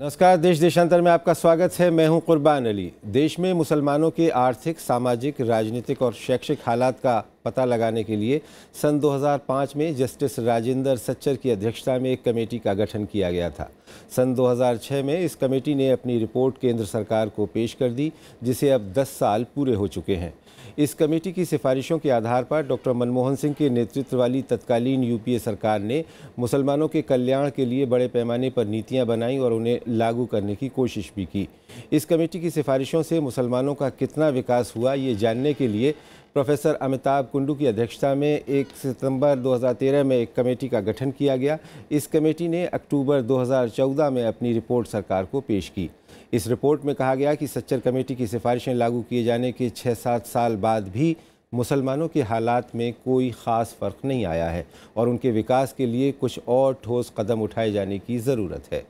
नमस्कार देश देशांतर में आपका स्वागत है मैं हूं कुर्बान अली देश में मुसलमानों के आर्थिक सामाजिक राजनीतिक और शैक्षिक हालात का पता लगाने के लिए सन 2005 में जस्टिस राजेंद्र सच्चर की अध्यक्षता में एक कमेटी का गठन किया गया था सन 2006 में इस कमेटी ने अपनी रिपोर्ट केंद्र सरकार को पेश कर दी जिसे अब 10 साल पूरे हो चुके हैं इस कमेटी की सिफारिशों के आधार पर डॉक्टर मनमोहन सिंह के नेतृत्व वाली तत्कालीन यूपीए सरकार ने मुसलमानों के कल्याण के लिए बड़े पैमाने पर नीतियां बनाईं और उन्हें लागू करने की कोशिश भी की इस कमेटी की सिफारिशों से मुसलमानों का कितना विकास हुआ ये जानने के लिए प्रोफेसर अमिताभ कुंडू की अध्यक्षता में 1 सितंबर 2013 में एक कमेटी का गठन किया गया इस कमेटी ने अक्टूबर 2014 में अपनी रिपोर्ट सरकार को पेश की इस रिपोर्ट में कहा गया कि सच्चर कमेटी की सिफारिशें लागू किए जाने के छः सात साल बाद भी मुसलमानों के हालात में कोई ख़ास फ़र्क नहीं आया है और उनके विकास के लिए कुछ और ठोस कदम उठाए जाने की ज़रूरत है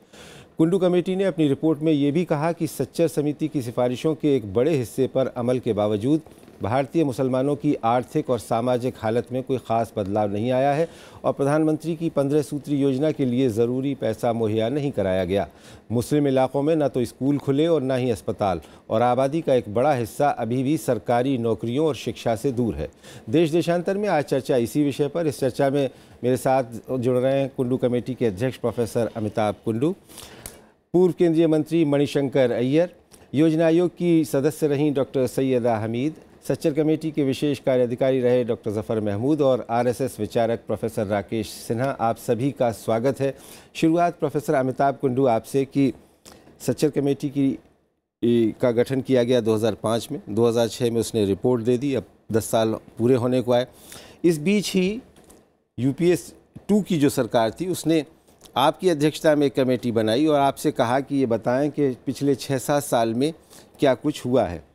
कुंडू कमेटी ने अपनी रिपोर्ट में ये भी कहा कि सच्चर समिति की सिफारिशों के एक बड़े हिस्से पर अमल के बावजूद भारतीय मुसलमानों की आर्थिक और सामाजिक हालत में कोई ख़ास बदलाव नहीं आया है और प्रधानमंत्री की पंद्रह सूत्री योजना के लिए ज़रूरी पैसा मुहैया नहीं कराया गया मुस्लिम इलाकों में न तो स्कूल खुले और न ही अस्पताल और आबादी का एक बड़ा हिस्सा अभी भी सरकारी नौकरियों और शिक्षा से दूर है देश देशांतर में आज चर्चा इसी विषय पर इस चर्चा में मेरे साथ जुड़ रहे हैं कुंडू कमेटी के अध्यक्ष प्रोफेसर अमिताभ कुंडू पूर्व केंद्रीय मंत्री मणिशंकर अय्यर योजना आयोग की सदस्य रहीं डॉक्टर सैयदा हमीद सच्चर कमेटी के विशेष अधिकारी रहे डॉक्टर ज़फ़र महमूद और आरएसएस विचारक प्रोफेसर राकेश सिन्हा आप सभी का स्वागत है शुरुआत प्रोफेसर अमिताभ कुंडू आपसे कि सच्चर कमेटी की का गठन किया गया 2005 में 2006 में उसने रिपोर्ट दे दी अब 10 साल पूरे होने को आए इस बीच ही यू टू की जो सरकार थी उसने आपकी अध्यक्षता में एक कमेटी बनाई और आपसे कहा कि ये बताएं कि पिछले छः सात साल में क्या कुछ हुआ है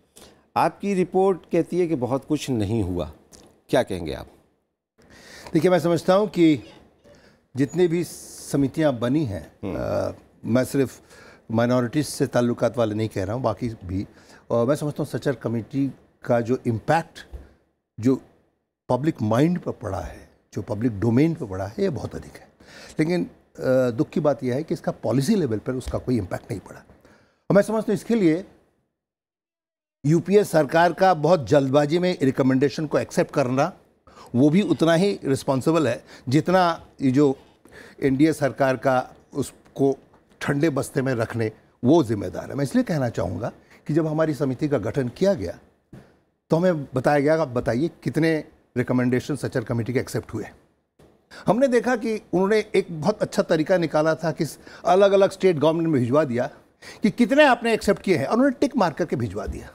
आपकी रिपोर्ट कहती है कि बहुत कुछ नहीं हुआ क्या कहेंगे आप देखिए मैं समझता हूँ कि जितनी भी समितियाँ बनी हैं हम्म। मैं सिर्फ माइनॉरिटीज़ से ताल्लुक वाले नहीं कह रहा हूँ बाकी भी और मैं समझता हूँ सचर कमेटी का जो इम्पैक्ट जो पब्लिक माइंड पर पड़ा है जो पब्लिक डोमेन पर पड़ा है ये बहुत अधिक है लेकिन दुख की बात यह है कि इसका पॉलिसी लेवल पर उसका कोई इम्पैक्ट नहीं पड़ा और मैं समझता हूँ इसके लिए यूपीए सरकार का बहुत जल्दबाजी में रिकमेंडेशन को एक्सेप्ट करना वो भी उतना ही रिस्पॉन्सिबल है जितना ये जो एनडीए सरकार का उसको ठंडे बस्ते में रखने वो जिम्मेदार है मैं इसलिए कहना चाहूँगा कि जब हमारी समिति का गठन किया गया तो हमें बताया गया आप बताइए कितने रिकमेंडेशन सचर कमेटी के एक्सेप्ट हुए हमने देखा कि उन्होंने एक बहुत अच्छा तरीका निकाला था कि अलग अलग स्टेट गवर्नमेंट में भिजवा दिया कि कितने आपने एक्सेप्ट किए हैं और उन्होंने टिक मार करके भिजवा दिया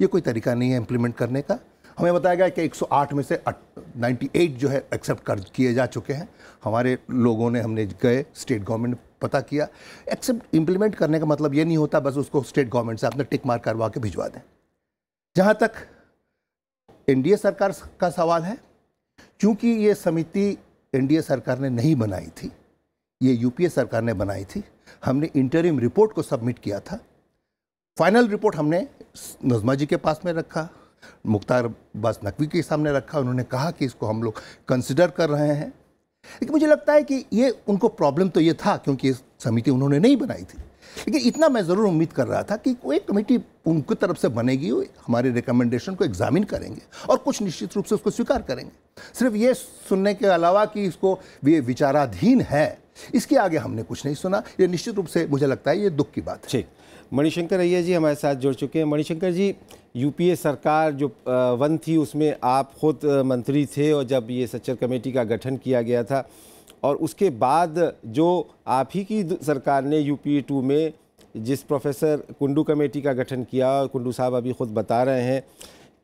ये कोई तरीका नहीं है इम्प्लीमेंट करने का हमें बताया गया कि 108 में से 98 जो है एक्सेप्ट कर किए जा चुके हैं हमारे लोगों ने हमने गए स्टेट गवर्नमेंट पता किया एक्सेप्ट इम्प्लीमेंट करने का मतलब ये नहीं होता बस उसको स्टेट गवर्नमेंट से आपने टिक मार करवा के भिजवा दें जहाँ तक एन सरकार का सवाल है क्योंकि ये समिति एन सरकार ने नहीं बनाई थी ये यूपीए सरकार ने बनाई थी हमने इंटरिम रिपोर्ट को सबमिट किया था फाइनल रिपोर्ट हमने नजमा जी के पास में रखा मुख्तार अब्बास नकवी के सामने रखा उन्होंने कहा कि इसको हम लोग कंसिडर कर रहे हैं लेकिन मुझे लगता है कि ये उनको प्रॉब्लम तो ये था क्योंकि समिति उन्होंने नहीं बनाई थी लेकिन इतना मैं ज़रूर उम्मीद कर रहा था कि कोई कमेटी उनकी तरफ से बनेगी हमारे रिकमेंडेशन को एग्जामिन करेंगे और कुछ निश्चित रूप से उसको स्वीकार करेंगे सिर्फ ये सुनने के अलावा कि इसको ये विचाराधीन है इसके आगे हमने कुछ नहीं सुना ये निश्चित रूप से मुझे लगता है ये दुख की बात है ठीक मणिशंकर अय्या जी हमारे साथ जुड़ चुके हैं मणिशंकर जी यूपीए सरकार जो वन थी उसमें आप खुद मंत्री थे और जब ये सच्चर कमेटी का गठन किया गया था और उसके बाद जो आप ही की सरकार ने यूपीए टू में जिस प्रोफेसर कुंडू कमेटी का गठन किया और कुंडू साहब अभी खुद बता रहे हैं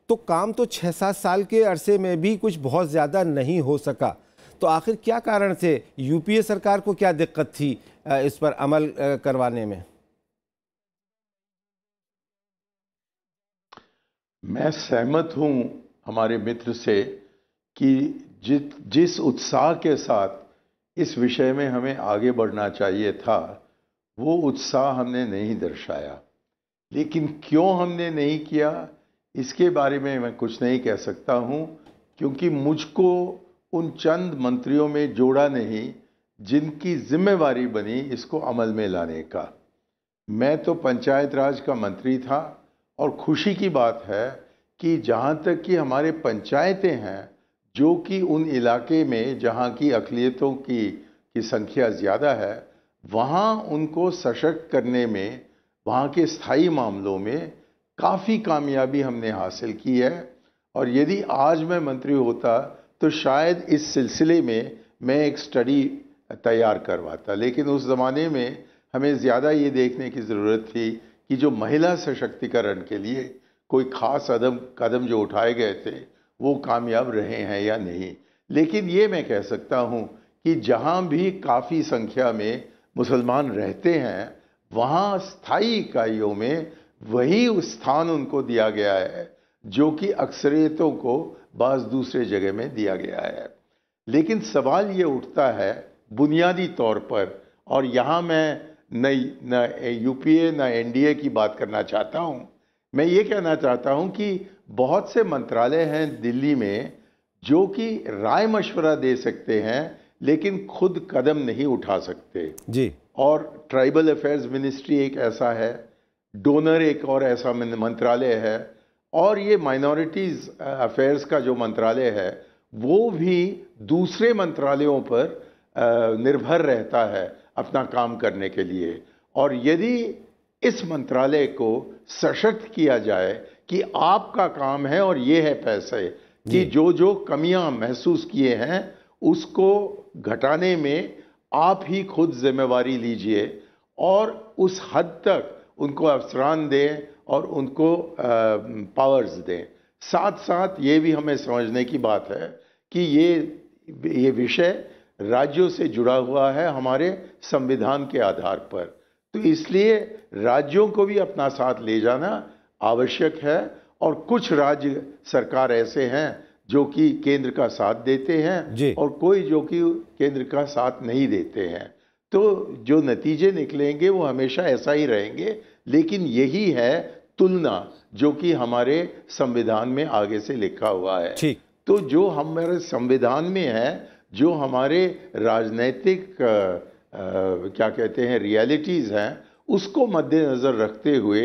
तो काम तो छः सात साल के अरसे में भी कुछ बहुत ज़्यादा नहीं हो सका तो आखिर क्या कारण थे यूपीए सरकार को क्या दिक्कत थी इस पर अमल करवाने में मैं सहमत हूं हमारे मित्र से कि जि, जिस उत्साह के साथ इस विषय में हमें आगे बढ़ना चाहिए था वो उत्साह हमने नहीं दर्शाया लेकिन क्यों हमने नहीं किया इसके बारे में मैं कुछ नहीं कह सकता हूँ क्योंकि मुझको उन चंद मंत्रियों में जोड़ा नहीं जिनकी जिम्मेवारी बनी इसको अमल में लाने का मैं तो पंचायत राज का मंत्री था और खुशी की बात है कि जहाँ तक कि हमारे पंचायतें हैं जो कि उन इलाके में जहाँ की अकलीतों की की संख्या ज़्यादा है वहाँ उनको सशक्त करने में वहाँ के स्थाई मामलों में काफ़ी कामयाबी हमने हासिल की है और यदि आज मैं मंत्री होता तो शायद इस सिलसिले में मैं एक स्टडी तैयार करवाता लेकिन उस ज़माने में हमें ज़्यादा ये देखने की ज़रूरत थी कि जो महिला सशक्तिकरण के लिए कोई ख़ास अदम कदम जो उठाए गए थे वो कामयाब रहे हैं या नहीं लेकिन ये मैं कह सकता हूँ कि जहाँ भी काफ़ी संख्या में मुसलमान रहते हैं वहाँ स्थाई इकाइयों में वही स्थान उनको दिया गया है जो कि अक्सरियतों को बाज दूसरे जगह में दिया गया है लेकिन सवाल ये उठता है बुनियादी तौर पर और यहाँ मैं नई न यूपीए न एनडीए की बात करना चाहता हूँ मैं ये कहना चाहता हूँ कि बहुत से मंत्रालय हैं दिल्ली में जो कि राय मशवरा दे सकते हैं लेकिन खुद कदम नहीं उठा सकते जी और ट्राइबल अफेयर्स मिनिस्ट्री एक ऐसा है डोनर एक और ऐसा मंत्रालय है और ये माइनॉरिटीज़ अफेयर्स uh, का जो मंत्रालय है वो भी दूसरे मंत्रालयों पर uh, निर्भर रहता है अपना काम करने के लिए और यदि इस मंत्रालय को सशक्त किया जाए कि आपका काम है और ये है पैसे कि जो जो कमियां महसूस किए हैं उसको घटाने में आप ही खुद जिम्मेवारी लीजिए और उस हद तक उनको अफसरान दें और उनको पावर्स दें साथ साथ ये भी हमें समझने की बात है कि ये ये विषय राज्यों से जुड़ा हुआ है हमारे संविधान के आधार पर तो इसलिए राज्यों को भी अपना साथ ले जाना आवश्यक है और कुछ राज्य सरकार ऐसे हैं जो कि केंद्र का साथ देते हैं और कोई जो कि केंद्र का साथ नहीं देते हैं तो जो नतीजे निकलेंगे वो हमेशा ऐसा ही रहेंगे लेकिन यही है तुलना जो कि हमारे संविधान में आगे से लिखा हुआ है ठीक तो जो हमारे संविधान में है जो हमारे राजनैतिक क्या कहते हैं रियलिटीज़ हैं उसको मद्देनज़र रखते हुए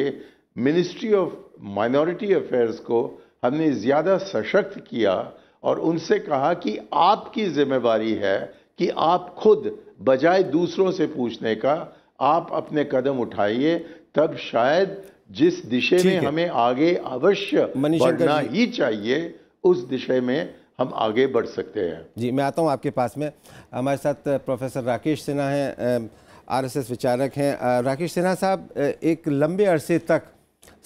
मिनिस्ट्री ऑफ माइनॉरिटी अफेयर्स को हमने ज़्यादा सशक्त किया और उनसे कहा कि आपकी जिम्मेवारी है कि आप खुद बजाय दूसरों से पूछने का आप अपने कदम उठाइए तब शायद जिस दिशा में हमें आगे अवश्य बढ़ना ही चाहिए उस दिशा में हम आगे बढ़ सकते हैं जी मैं आता हूँ आपके पास में हमारे साथ प्रोफेसर राकेश सिन्हा हैं आरएसएस विचारक हैं राकेश सिन्हा साहब एक लंबे अरसे तक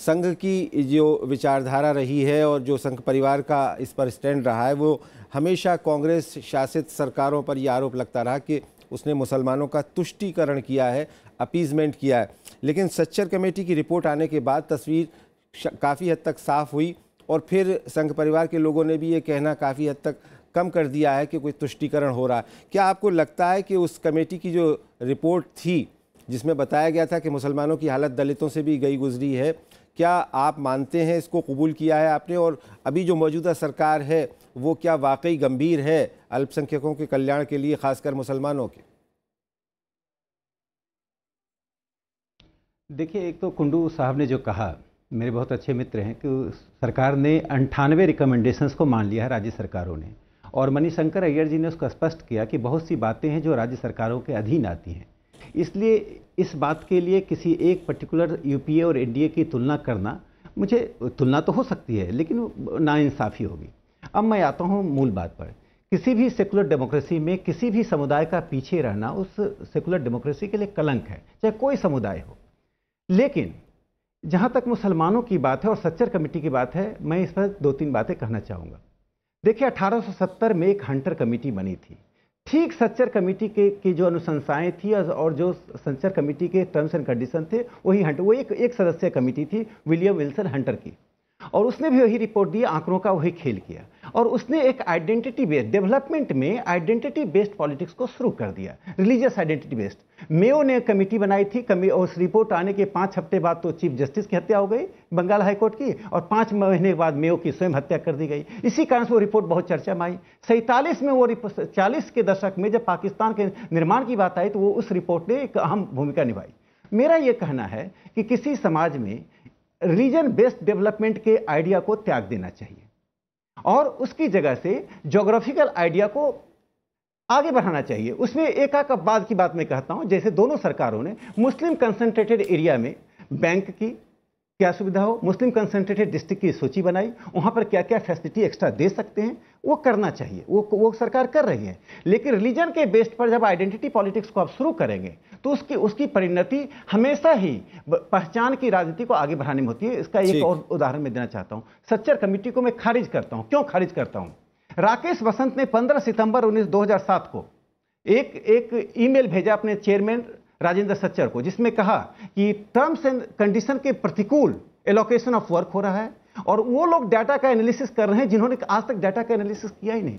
संघ की जो विचारधारा रही है और जो संघ परिवार का इस पर स्टैंड रहा है वो हमेशा कांग्रेस शासित सरकारों पर ये आरोप लगता रहा कि उसने मुसलमानों का तुष्टीकरण किया है अपीजमेंट किया है लेकिन सच्चर कमेटी की रिपोर्ट आने के बाद तस्वीर काफ़ी हद तक साफ हुई और फिर संघ परिवार के लोगों ने भी ये कहना काफ़ी हद तक कम कर दिया है कि कोई तुष्टिकरण हो रहा है क्या आपको लगता है कि उस कमेटी की जो रिपोर्ट थी जिसमें बताया गया था कि मुसलमानों की हालत दलितों से भी गई गुजरी है क्या आप मानते हैं इसको कबूल किया है आपने और अभी जो मौजूदा सरकार है वो क्या वाकई गंभीर है अल्पसंख्यकों के कल्याण के लिए खासकर मुसलमानों के देखिए एक तो कुंडू साहब ने जो कहा मेरे बहुत अच्छे मित्र हैं कि सरकार ने अंठानवे रिकमेंडेशंस को मान लिया है राज्य सरकारों ने और मणिशंकर अय्यर जी ने उसको स्पष्ट किया कि बहुत सी बातें हैं जो राज्य सरकारों के अधीन आती हैं इसलिए इस बात के लिए किसी एक पर्टिकुलर यूपीए और एनडीए की तुलना करना मुझे तुलना तो हो सकती है लेकिन नाइंसाफ़ी होगी अब मैं आता हूँ मूल बात पर किसी भी सेकुलर डेमोक्रेसी में किसी भी समुदाय का पीछे रहना उस सेकुलर डेमोक्रेसी के लिए कलंक है चाहे कोई समुदाय हो लेकिन जहाँ तक मुसलमानों की बात है और सच्चर कमेटी की बात है मैं इस पर दो तीन बातें कहना चाहूँगा देखिए 1870 में एक हंटर कमेटी बनी थी ठीक सच्चर कमेटी के की जो अनुशंसाएं थी और जो सच्चर कमेटी के टर्म्स एंड कंडीशन थे वही हंटर वो एक एक सदस्य कमेटी थी विलियम विल्सन हंटर की और उसने भी वही रिपोर्ट दी आंकड़ों का वही खेल किया और उसने एक आइडेंटिटी बेस्ड डेवलपमेंट में आइडेंटिटी बेस्ड पॉलिटिक्स को शुरू कर दिया रिलीजियस आइडेंटिटी बेस्ड मेयो ने कमेटी बनाई थी कमी उस रिपोर्ट आने के पाँच हफ्ते बाद तो चीफ जस्टिस की हत्या हो गई बंगाल हाईकोर्ट की और पाँच महीने के बाद मेयो की स्वयं हत्या कर दी गई इसी कारण से वो रिपोर्ट बहुत चर्चा में आई सैंतालीस में वो रिपोर्ट चालीस के दशक में जब पाकिस्तान के निर्माण की बात आई तो वो उस रिपोर्ट ने एक अहम भूमिका निभाई मेरा ये कहना है कि किसी समाज में रीजन बेस्ड डेवलपमेंट के आइडिया को त्याग देना चाहिए और उसकी जगह से जोग्राफिकल आइडिया को आगे बढ़ाना चाहिए उसमें एकाक बाद की बात मैं कहता हूं जैसे दोनों सरकारों ने मुस्लिम कंसंट्रेटेड एरिया में बैंक की क्या सुविधा हो मुस्लिम कंसनट्रेटेड डिस्ट्रिक्ट की सूची बनाई वहाँ पर क्या क्या फैसिलिटी एक्स्ट्रा दे सकते हैं वो करना चाहिए वो वो सरकार कर रही है लेकिन रिलीजन के बेस्ड पर जब आइडेंटिटी पॉलिटिक्स को आप शुरू करेंगे तो उसकी उसकी परिणति हमेशा ही पहचान की राजनीति को आगे बढ़ाने में होती है इसका एक और उदाहरण मैं देना चाहता हूँ सच्चर कमेटी को मैं खारिज करता हूँ क्यों खारिज करता हूँ राकेश वसंत ने पंद्रह सितंबर उन्नीस 2007 को एक एक ईमेल भेजा अपने चेयरमैन राजेंद्र सच्चर को जिसमें कहा कि टर्म्स एंड कंडीशन के प्रतिकूल एलोकेशन ऑफ वर्क हो रहा है और वो लोग डाटा का एनालिसिस कर रहे हैं जिन्होंने आज तक डाटा का एनालिसिस किया ही नहीं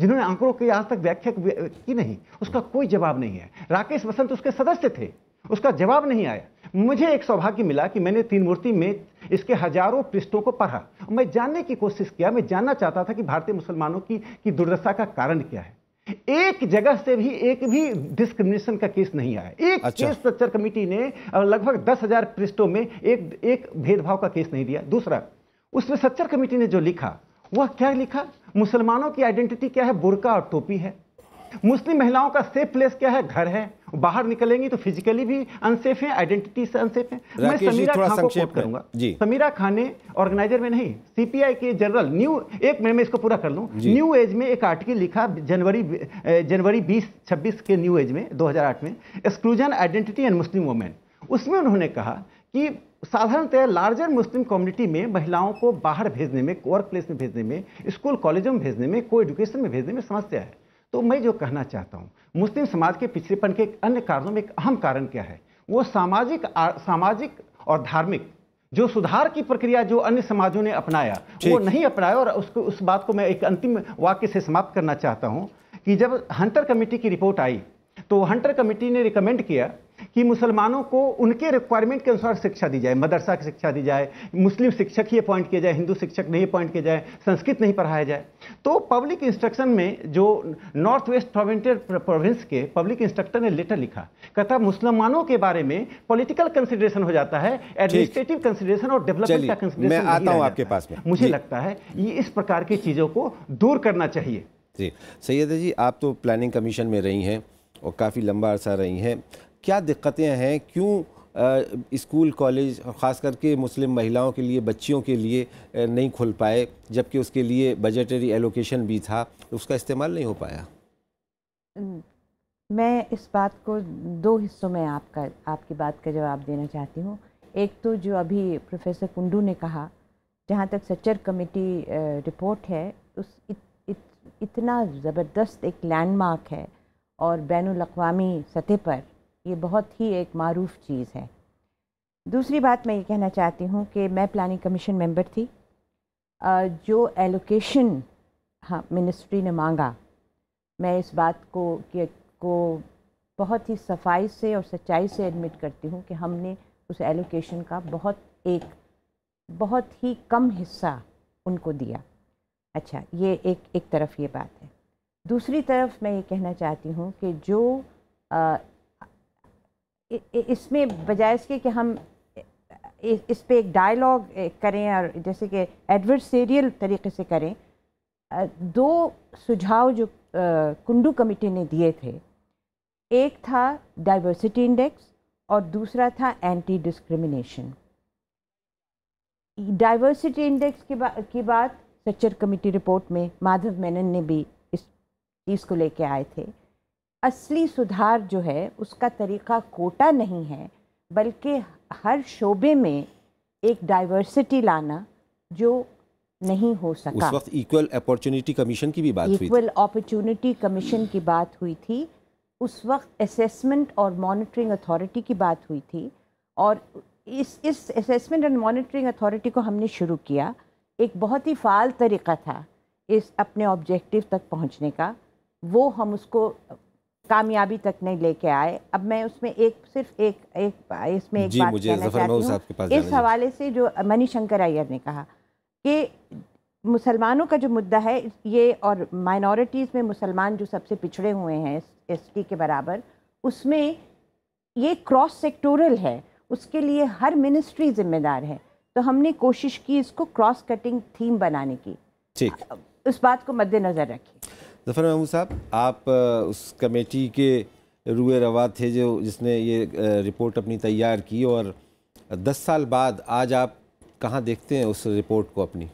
जिन्होंने आंकड़ों की आज तक व्याख्या की नहीं उसका कोई जवाब नहीं है राकेश वसंत उसके सदस्य थे उसका जवाब नहीं आया मुझे एक सौभाग्य मिला कि मैंने तीन मूर्ति में इसके हजारों पृष्ठों को पढ़ा मैं जानने की कोशिश किया मैं जानना चाहता था कि भारतीय मुसलमानों की, की दुर्दशा का कारण क्या है एक जगह से भी एक भी डिस्क्रिमिनेशन का केस नहीं आया एक अच्छा। केस स्ट्रक्चर कमेटी ने लगभग दस हजार पृष्ठों में एक एक भेदभाव का केस नहीं दिया दूसरा उसमें स्ट्रक्चर कमेटी ने जो लिखा वह क्या लिखा मुसलमानों की आइडेंटिटी क्या है बुरका और टोपी है मुस्लिम महिलाओं का सेफ प्लेस क्या है घर है बाहर निकलेंगी तो फिजिकली भी अनसेफ है आइडेंटिटी से अनसेफ है मैं समीरा खान को कोट करूंगा समीरा खान ने ऑर्गेनाइजर में नहीं सीपीआई के जनरल न्यू एक मिनट में इसको पूरा कर लूं न्यू एज में एक आर्टिकल लिखा जनवरी जनवरी बीस छब्बीस के न्यू एज में दो में exclusion identity and Muslim women उसमें उन्होंने कहा कि साधारणतः लार्जर मुस्लिम कम्युनिटी में महिलाओं को बाहर भेजने में वर्क प्लेस में भेजने में स्कूल कॉलेजों में भेजने में को एजुकेशन में भेजने में समस्या है तो मैं जो कहना चाहता हूँ मुस्लिम समाज के पिछड़ेपन के अन्य कारणों में एक अहम कारण क्या है वो सामाजिक सामाजिक और धार्मिक जो सुधार की प्रक्रिया जो अन्य समाजों ने अपनाया वो नहीं अपनाया और उसको उस बात को मैं एक अंतिम वाक्य से समाप्त करना चाहता हूँ कि जब हंटर कमेटी की रिपोर्ट आई तो हंटर कमेटी ने रिकमेंड किया कि मुसलमानों को उनके रिक्वायरमेंट के अनुसार शिक्षा दी जाए मदरसा की शिक्षा दी जाए मुस्लिम शिक्षक ही अपॉइंट किए जाए हिंदू शिक्षक नहीं अपॉइंट किए जाए संस्कृत नहीं पढ़ाया जाए तो पब्लिक इंस्ट्रक्शन में जो नॉर्थ वेस्ट प्रोविंटर प्रोविंस के पब्लिक इंस्ट्रक्टर ने लेटर लिखा कहता मुसलमानों के बारे में पॉलिटिकल कंसिडरेशन हो जाता है एडमिनिस्ट्रेटिव कंसिडरेशन और डेवलपमेंट का आता आपके पास में मुझे लगता है ये इस प्रकार की चीज़ों को दूर करना चाहिए जी सैयद जी आप तो प्लानिंग कमीशन में रही हैं और काफ़ी लंबा अरसा रही हैं क्या दिक्कतें हैं क्यों स्कूल कॉलेज और ख़ास करके मुस्लिम महिलाओं के लिए बच्चियों के लिए नहीं खुल पाए जबकि उसके लिए बजटरी एलोकेशन भी था उसका इस्तेमाल नहीं हो पाया मैं इस बात को दो हिस्सों में आपका आपकी बात का जवाब देना चाहती हूँ एक तो जो अभी प्रोफेसर कुंडू ने कहा जहाँ तक सच्चर कमेटी रिपोर्ट है उस इत, इत, इतना ज़बरदस्त एक लैंडमार्क है और बैन अवी सतह पर ये बहुत ही एक मरूफ चीज़ है दूसरी बात मैं ये कहना चाहती हूँ कि मैं प्लानिंग कमीशन मेंबर थी जो एलोकेशन हाँ मिनिस्ट्री ने मांगा मैं इस बात को कि को बहुत ही सफाई से और सच्चाई से एडमिट करती हूँ कि हमने उस एलोकेशन का बहुत एक बहुत ही कम हिस्सा उनको दिया अच्छा ये एक एक तरफ ये बात है दूसरी तरफ मैं ये कहना चाहती हूँ कि जो इसमें बजाय इसके कि हम इस पर एक डायलॉग करें और जैसे कि एडवर्सरियल तरीके से करें दो सुझाव जो कुंडू कमेटी ने दिए थे एक था डाइवर्सिटी इंडेक्स और दूसरा था एंटी डिस्क्रिमिनेशन डाइवर्सिटी इंडेक्स की, की बात सच्चर कमेटी रिपोर्ट में माधव मेनन ने भी चीज़ को लेके आए थे असली सुधार जो है उसका तरीका कोटा नहीं है बल्कि हर शोबे में एक डाइवर्सिटी लाना जो नहीं हो सका उस वक्त इक्वल अपॉर्चुनिटी कमीशन की भी बात हुई इक्वल अपॉर्चुनिटी कमीशन की बात हुई थी उस वक्त असेसमेंट और मॉनिटरिंग अथॉरिटी की बात हुई थी और इस इस असेसमेंट एंड मॉनिटरिंग अथॉरिटी को हमने शुरू किया एक बहुत ही फाल तरीका था इस अपने ऑब्जेक्टिव तक पहुंचने का वो हम उसको कामयाबी तक नहीं लेके आए अब मैं उसमें एक सिर्फ एक एक इसमें एक बात कहना चाहती हूँ इस हवाले से जो मनीशंकर अय्यर ने कहा कि मुसलमानों का जो मुद्दा है ये और माइनॉरिटीज़ में मुसलमान जो सबसे पिछड़े हुए हैं एस टी के बराबर उसमें ये क्रॉस सेक्टोरल है उसके लिए हर मिनिस्ट्री जिम्मेदार है तो हमने कोशिश की इसको क्रॉस कटिंग थीम बनाने की ठीक। उस बात को मद्देनज़र रखें जफर महमूद साहब आप उस कमेटी के रुए रवा थे जो जिसने ये रिपोर्ट अपनी तैयार की और दस साल बाद आज आप कहाँ देखते हैं उस रिपोर्ट को अपनी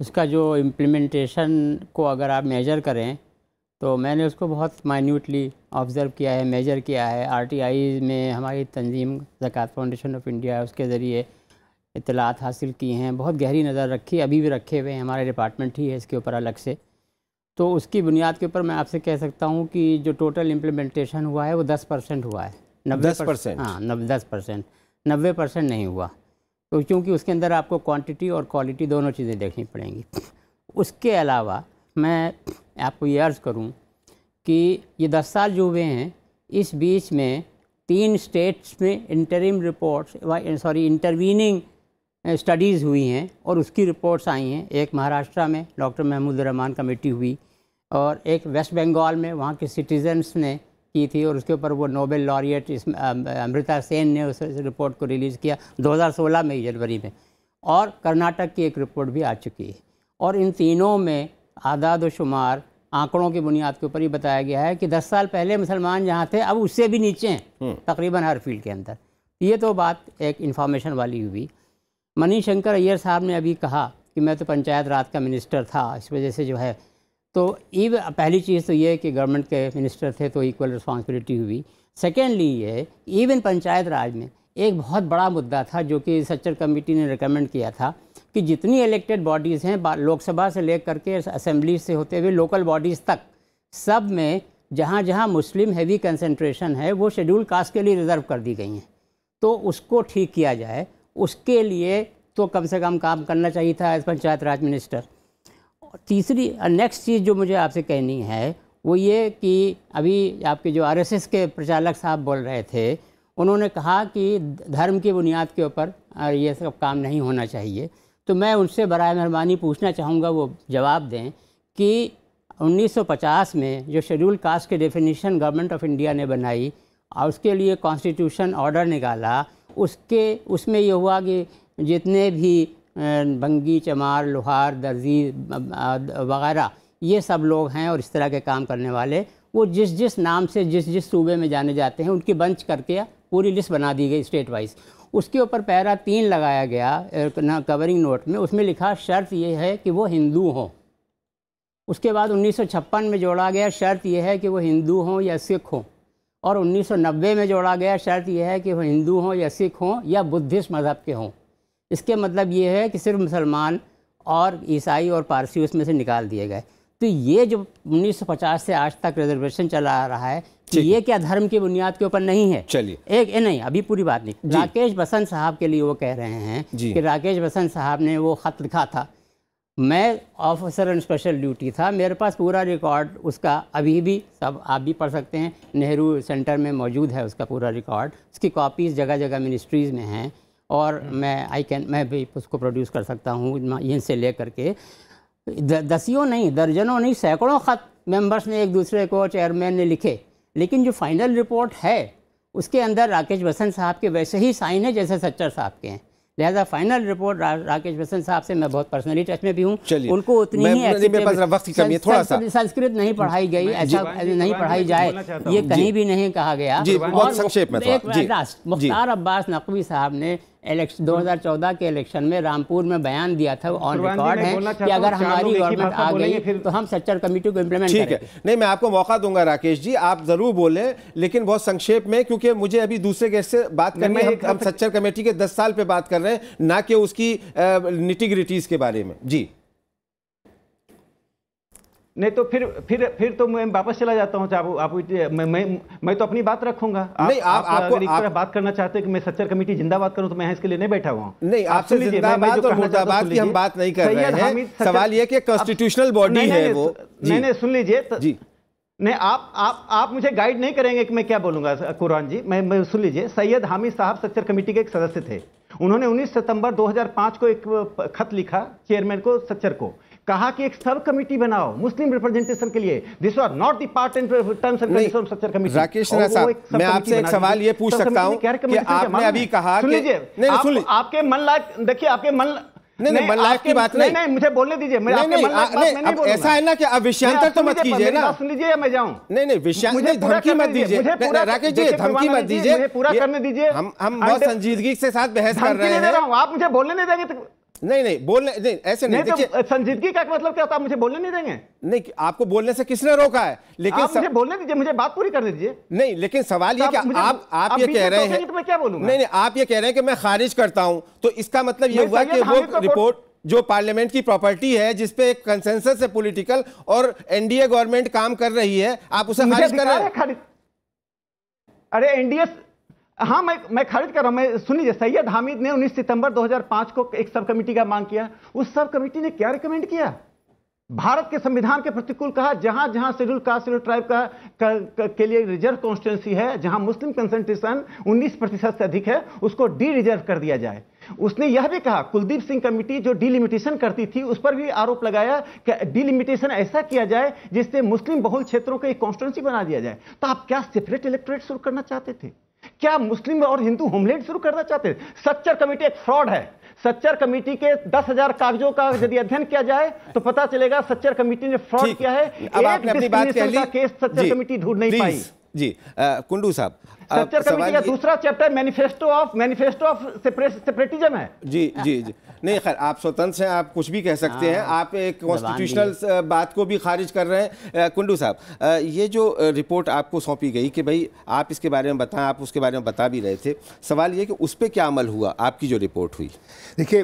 उसका जो इम्प्लीमेंटेशन को अगर आप मेजर करें तो मैंने उसको बहुत माइन्यूटली ऑब्ज़र्व किया है मेजर किया है आरटीआई में हमारी तंजीम ज़क़़त फाउंडेशन ऑफ इंडिया उसके ज़रिए इतलात हासिल की हैं बहुत गहरी नज़र रखी अभी भी रखे हुए हैं हमारे डिपार्टमेंट ही है इसके ऊपर अलग से तो उसकी बुनियाद के ऊपर मैं आपसे कह सकता हूँ कि जो टोटल इम्प्लीमेंटेशन हुआ है वो दस परसेंट हुआ है नब्बे परसेंट हाँ नब दस परसेंट नब्बे परसेंट नहीं हुआ तो क्योंकि उसके अंदर आपको क्वांटिटी और क्वालिटी दोनों चीज़ें देखनी पड़ेंगी उसके अलावा मैं आपको ये अर्ज़ करूँ कि ये दस साल जो हुए हैं इस बीच में तीन स्टेट्स में interim reports sorry intervening studies हुई हैं और उसकी रिपोर्ट्स आई हैं एक महाराष्ट्र में डॉक्टर महमूद रहमान कमेटी हुई और एक वेस्ट बंगाल में वहाँ के सिटीजन्स ने की थी और उसके ऊपर वो नोबेल लॉरियट इस अमृता सेन ने उस रिपोर्ट को रिलीज़ किया 2016 में जनवरी में और कर्नाटक की एक रिपोर्ट भी आ चुकी है और इन तीनों में आदाद शुमार आंकड़ों की बुनियाद के ऊपर ये बताया गया है कि 10 साल पहले मुसलमान जहाँ थे अब उससे भी नीचे हैं हम्म। तकरीबन हर फील्ड के अंदर ये तो बात एक इन्फॉर्मेशन वाली हुई मनी शंकर अय्यर साहब ने अभी कहा कि मैं तो पंचायत राज का मिनिस्टर था इस वजह से जो है तो ईव पहली चीज़ तो ये है कि गवर्नमेंट के मिनिस्टर थे तो इक्वल रिस्पॉन्सिबिलिटी हुई सेकेंडली ये इवन पंचायत राज में एक बहुत बड़ा मुद्दा था जो कि सच्चर कमेटी ने रिकमेंड किया था कि जितनी इलेक्टेड बॉडीज़ हैं लोकसभा से ले करके असेंबली से होते हुए लोकल बॉडीज़ तक सब में जहाँ जहाँ मुस्लिम हैवी कंसनट्रेशन है वो शेड्यूल कास्ट के लिए रिज़र्व कर दी गई हैं तो उसको ठीक किया जाए उसके लिए तो कम से कम काम करना चाहिए था एज पंचायत राज मिनिस्टर तीसरी नेक्स्ट चीज़ जो मुझे आपसे कहनी है वो ये कि अभी आपके जो आरएसएस के प्रचालक साहब बोल रहे थे उन्होंने कहा कि धर्म की बुनियाद के ऊपर ये सब काम नहीं होना चाहिए तो मैं उनसे बर मेहरबानी पूछना चाहूँगा वो जवाब दें कि 1950 में जो शेड्यूल कास्ट के डेफिनेशन गवर्नमेंट ऑफ इंडिया ने बनाई और उसके लिए कॉन्स्टिट्यूशन ऑर्डर निकाला उसके उसमें ये हुआ कि जितने भी भंगी चमार लोहार दर्जी वगैरह ये सब लोग हैं और इस तरह के काम करने वाले वो जिस जिस नाम से जिस जिस सूबे में जाने जाते हैं उनकी बंच करके पूरी लिस्ट बना दी गई स्टेट वाइज उसके ऊपर पैरा तीन लगाया गया कवरिंग नोट में उसमें लिखा शर्त ये है कि वो हिंदू हों उसके बाद 1956 में जोड़ा गया शर्त यह है कि वो हिंदू हों या सिख हों और 1990 में जोड़ा गया शर्त यह है कि वो हिंदू हों या सिख हों या बुद्धिस्ट मज़हब के हों इसके मतलब ये है कि सिर्फ मुसलमान और ईसाई और पारसी उसमें से निकाल दिए गए तो ये जो 1950 से आज तक रिजर्वेशन चला आ रहा है कि ये क्या धर्म की बुनियाद के ऊपर नहीं है चलिए एक ए, नहीं अभी पूरी बात नहीं राकेश बसंत साहब के लिए वो कह रहे हैं कि राकेश बसंत साहब ने वो ख़त लिखा था मैं ऑफिसर इन स्पेशल ड्यूटी था मेरे पास पूरा रिकॉर्ड उसका अभी भी सब आप भी पढ़ सकते हैं नेहरू सेंटर में मौजूद है उसका पूरा रिकॉर्ड उसकी कॉपीज़ जगह जगह मिनिस्ट्रीज़ में हैं और हम्म। मैं आई कैन मैं भी उसको प्रोड्यूस कर सकता हूँ यहीं से ले करके दसियों नहीं दर्जनों नहीं सैकड़ों ख़त मेंबर्स ने एक दूसरे को चेयरमैन ने लिखे लेकिन जो फाइनल रिपोर्ट है उसके अंदर राकेश बसंत साहब के वैसे ही साइन है जैसे सच्चर साहब के हैं लिहाजा फाइनल रिपोर्ट रा, राकेश बसंत साहब से मैं बहुत पर्सनली टच में भी हूँ उनको उतनी ही वक्त की कमी थोड़ा सा संस्कृत नहीं पढ़ाई गई ऐसा नहीं पढ़ाई जाए ये कहीं भी नहीं कहा गया मुख्तार अब्बास नकवी साहब ने इलेक्शन 2014 के इलेक्शन में रामपुर में बयान दिया था ऑन रिकॉर्ड है कि अगर हमारी गवर्नमेंट आ गई तो हम सच्चर कमेटी को इम्प्लीमेंट ठीक है नहीं मैं आपको मौका दूंगा राकेश जी आप जरूर बोले लेकिन बहुत संक्षेप में क्योंकि मुझे अभी दूसरे गेस्ट से बात करनी है हम सच्चर कमेटी के दस साल पे बात कर रहे हैं ना कि उसकी निटिग्रिटीज के बारे में जी नहीं तो फिर फिर फिर तो मैं वापस चला जाता हूँ आप, आप मैं, मैं मैं तो अपनी बात रखूंगा आप, नहीं आप, आप आप, आप, आप बात करना चाहते हैं कि मैं सच्चर कमेटी जिंदा बात करूँ तो मैं इसके लिए नहीं बैठा हुआ हूं नहीं आपसे जिंदाबाद और मुर्दाबाद की हम बात नहीं कर रहे हैं सवाल ये कि कॉन्स्टिट्यूशनल बॉडी है वो मैंने सुन लीजिए तो- नहीं आप आप आप मुझे गाइड नहीं करेंगे कि मैं क्या बोलूंगा कुरान जी मैं, मैं सुन लीजिए सैयद हामिद साहब सच्चर कमेटी के एक सदस्य थे उन्होंने 19 सितंबर 2005 को एक खत लिखा चेयरमैन को सच्चर को कहा कि एक सब कमिटी बनाओ मुस्लिम रिप्रेजेंटेशन के लिए this are not the part and terms and condition structure committee Rakesh Sinha साहब मैं आपसे एक सवाल ये पूछ सकता हूं कि आपने अभी कहा कि नहीं सुन लीजिए आपके मन लायक देखिए आपके मन नहीं नहीं मन लायक की बात नहीं नहीं मुझे बोलने दीजिए मैं आपके बात नहीं बोलूंगा ऐसा है ना कि आप विषयांतर तो मत कीजिए ना सुन लीजिए या मैं जाऊं नहीं नहीं विषयांतर नहीं धमकी मत दीजिए राकेश जी धमकी मत दीजिए मुझे पूरा करने दीजिए हम हम बहुत संजीदगी से साथ बहस कर रहे हैं आप मुझे बोलने नहीं देंगे तो नहीं नहीं बोलने नहीं ऐसे नहीं, नहीं तो संजीदगी का मतलब क्या होता है मुझे बोलने नहीं देंगे नहीं आपको बोलने से किसने रोका है लेकिन आप मुझे बोलने दीजिए मुझे बात पूरी कर दीजिए नहीं लेकिन सवाल ये तो कि आप आप, ये कह रहे तो हैं तो मैं क्या बोलूंगा नहीं नहीं आप ये कह रहे हैं कि मैं खारिज करता हूं तो इसका मतलब ये हुआ कि तो वो रिपोर्ट जो पार्लियामेंट की प्रॉपर्टी है जिसपे एक कंसेंसस है पॉलिटिकल और एनडीए गवर्नमेंट काम कर रही है आप उसे खारिज कर रहे हैं अरे एनडीए हाँ मैं मैं खारिज कर रहा हूँ मैं सुनिए सैयद हामिद ने 19 सितंबर 2005 को एक सब कमेटी का मांग किया उस सब कमेटी ने क्या रिकमेंड किया भारत के संविधान के प्रतिकूल कहा जहां जहां शेड्यूल कास्ट शेड्यूल ट्राइब का, का, का के लिए रिजर्व कॉन्स्टिट्यूंसी है जहां मुस्लिम कंसंट्रेशन 19 प्रतिशत से अधिक है उसको डी रिजर्व कर दिया जाए उसने यह भी कहा कुलदीप सिंह कमेटी जो डिलिमिटेशन करती थी उस पर भी आरोप लगाया कि डिलिमिटेशन ऐसा किया जाए जिससे मुस्लिम बहुल क्षेत्रों को एक कॉन्स्टिट्यूंसी बना दिया जाए तो आप क्या सेपरेट इलेक्ट्रेट शुरू करना चाहते थे क्या मुस्लिम और हिंदू होमलैंड शुरू करना चाहते हैं सच्चर कमेटी एक फ्रॉड है सच्चर कमेटी के दस हजार कागजों का यदि अध्ययन किया जाए तो पता चलेगा सच्चर कमेटी ने फ्रॉड किया है अब आपने अपनी बात कह ली केस सच्चर कमेटी ढूंढ नहीं पाई जी कुंडू साहब स्ट्रक्चर कमेटी का दूसरा chapter manifesto of manifesto of separatism है जी जी जी नहीं खैर आप स्वतंत्र हैं आप कुछ भी कह सकते हैं हाँ, आप एक कॉन्स्टिट्यूशनल बात को भी खारिज कर रहे हैं कुंडू साहब ये जो रिपोर्ट आपको सौंपी गई कि भाई आप इसके बारे में बताएं आप उसके बारे में बता भी रहे थे सवाल ये कि उस पर क्या अमल हुआ आपकी जो रिपोर्ट हुई देखिए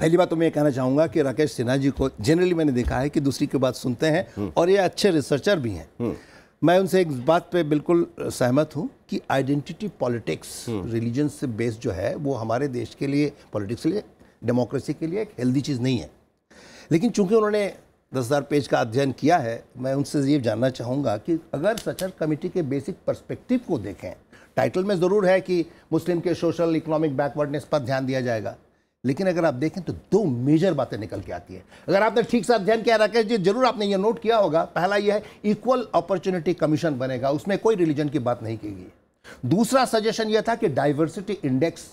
पहली बात तो मैं ये कहना चाहूँगा कि राकेश सिन्हा जी को जनरली मैंने देखा है कि दूसरी की बात सुनते हैं हम्म। और ये अच्छे रिसर्चर भी हैं हम्म। मैं उनसे एक बात पे बिल्कुल सहमत हूँ कि आइडेंटिटी पॉलिटिक्स रिलीजन से बेस्ड जो है वो हमारे देश के लिए पॉलिटिक्स के लिए डेमोक्रेसी के लिए एक हेल्दी चीज़ नहीं है लेकिन चूंकि उन्होंने दस हज़ार पेज का अध्ययन किया है मैं उनसे ये जानना चाहूँगा कि अगर सचर कमेटी के बेसिक परस्पेक्टिव को देखें टाइटल में ज़रूर है कि मुस्लिम के सोशल इकोनॉमिक बैकवर्डनेस पर ध्यान दिया जाएगा लेकिन अगर आप देखें तो दो मेजर बातें निकल के आती है अगर आपने ठीक से अध्ययन किया राकेश जी जरूर आपने ये नोट किया होगा पहला यह है इक्वल अपॉर्चुनिटी कमीशन बनेगा उसमें कोई रिलीजन की बात नहीं की गई दूसरा सजेशन यह था कि डाइवर्सिटी इंडेक्स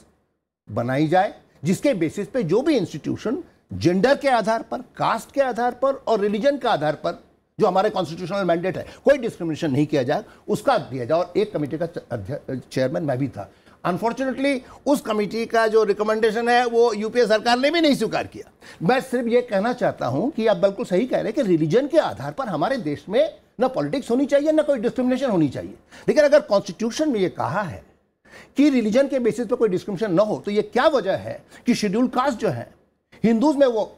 बनाई जाए जिसके बेसिस पे जो भी इंस्टीट्यूशन जेंडर के आधार पर कास्ट के आधार पर और रिलीजन के आधार पर जो हमारे कॉन्स्टिट्यूशनल मैंडेट है कोई डिस्क्रिमिनेशन नहीं किया जाए उसका दिया जाए और एक कमेटी का चेयरमैन मैं भी था अनफॉर्चुनेटली उस कमेटी का जो रिकमेंडेशन है वो यूपीए सरकार ने भी नहीं स्वीकार किया मैं सिर्फ ये कहना चाहता हूं कि आप बिल्कुल सही कह रहे हैं कि रिलीजन के आधार पर हमारे देश में ना पॉलिटिक्स होनी चाहिए ना कोई डिस्क्रिमिनेशन होनी चाहिए लेकिन अगर कॉन्स्टिट्यूशन में ये कहा है कि रिलीजन के बेसिस पर कोई डिस्क्रिमिनेशन ना हो तो ये क्या वजह है कि शेड्यूल कास्ट जो है हिंदूज में वो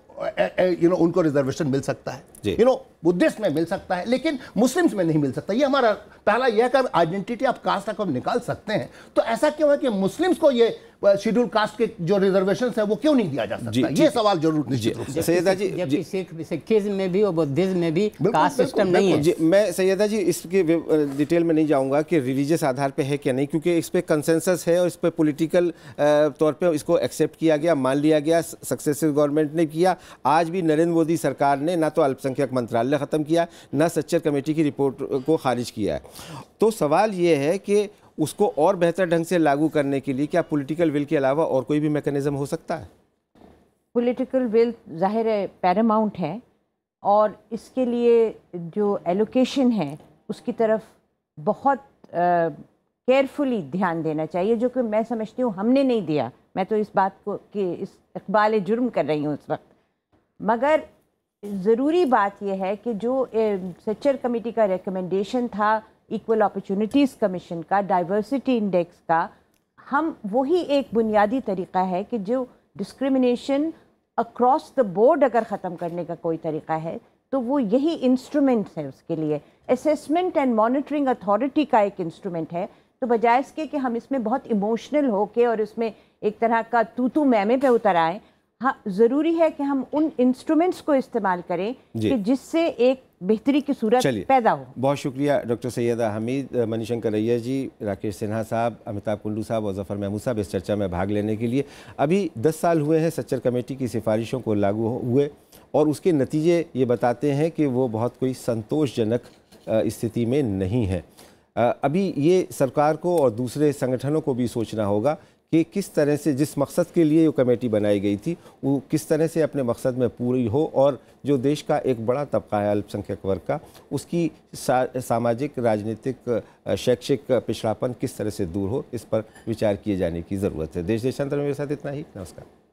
यू नो उनको रिजर्वेशन मिल सकता है यू नो बुद्धिस्ट में मिल सकता है लेकिन मुस्लिम्स में नहीं मिल सकता ये हमारा पहला यह कि आइडेंटिटी आप कास्ट का निकाल सकते हैं तो ऐसा क्यों है कि मुस्लिम्स को ये शेड्यूल कास्ट के जो रिजर्वेशन है वो क्यों नहीं दिया जा सकता जी, ये सवाल जरूर सैदा जी, सिख सिखिज्म में भी और बुद्धिज्म में भी कास्ट सिस्टम नहीं है मैं सैदा जी इसके डिटेल में नहीं जाऊँगा कि रिलीजियस आधार पर है क्या नहीं क्योंकि इस पर कंसेंसस है और इस पर पोलिटिकल तौर पर इसको एक्सेप्ट किया गया मान लिया गया सक्सेसिव गवर्नमेंट ने किया आज भी नरेंद्र मोदी सरकार ने ना तो अल्पसंख्यक मंत्रालय सिलसिला ख़त्म किया ना सच्चर कमेटी की रिपोर्ट को खारिज किया है तो सवाल ये है कि उसको और बेहतर ढंग से लागू करने के लिए क्या पॉलिटिकल विल के अलावा और कोई भी मैकेनिज़्म हो सकता है पॉलिटिकल विल जाहिर है पैरामाउंट है और इसके लिए जो एलोकेशन है उसकी तरफ बहुत केयरफुली ध्यान देना चाहिए जो कि मैं समझती हूँ हमने नहीं दिया मैं तो इस बात को कि इस इकबाल जुर्म कर रही हूँ उस वक्त मगर ज़रूरी बात यह है कि जो सचर कमेटी का रिकमेंडेशन था इक्वल अपॉर्चुनिटीज़ कमीशन का डाइवर्सिटी इंडेक्स का हम वही एक बुनियादी तरीका है कि जो डिस्क्रिमिनेशन अक्रॉस द बोर्ड अगर ख़त्म करने का कोई तरीका है तो वो यही इंस्ट्रूमेंट है उसके लिए असेसमेंट एंड मॉनिटरिंग अथॉरिटी का एक इंस्ट्रूमेंट है तो बजाय इसके कि हम इसमें बहुत इमोशनल होके और इसमें एक तरह का तो तू मैमे पे उतर आएँ हाँ ज़रूरी है कि हम उन इंस्ट्रूमेंट्स को इस्तेमाल करें कि जिससे एक बेहतरी की सूरत पैदा हो बहुत शुक्रिया डॉक्टर सैदा हमीद मनीशंकर रैया जी राकेश सिन्हा साहब अमिताभ कुंडू साहब और जफर महमूद साहब इस चर्चा में भाग लेने के लिए अभी दस साल हुए हैं सच्चर कमेटी की सिफारिशों को लागू हुए और उसके नतीजे ये बताते हैं कि वो बहुत कोई संतोषजनक स्थिति में नहीं है अभी ये सरकार को और दूसरे संगठनों को भी सोचना होगा कि किस तरह से जिस मकसद के लिए ये कमेटी बनाई गई थी वो किस तरह से अपने मकसद में पूरी हो और जो देश का एक बड़ा तबका है अल्पसंख्यक वर्ग का उसकी सा, सामाजिक राजनीतिक शैक्षिक पिछड़ापन किस तरह से दूर हो इस पर विचार किए जाने की ज़रूरत है देश देशांतर में मेरे साथ इतना ही नमस्कार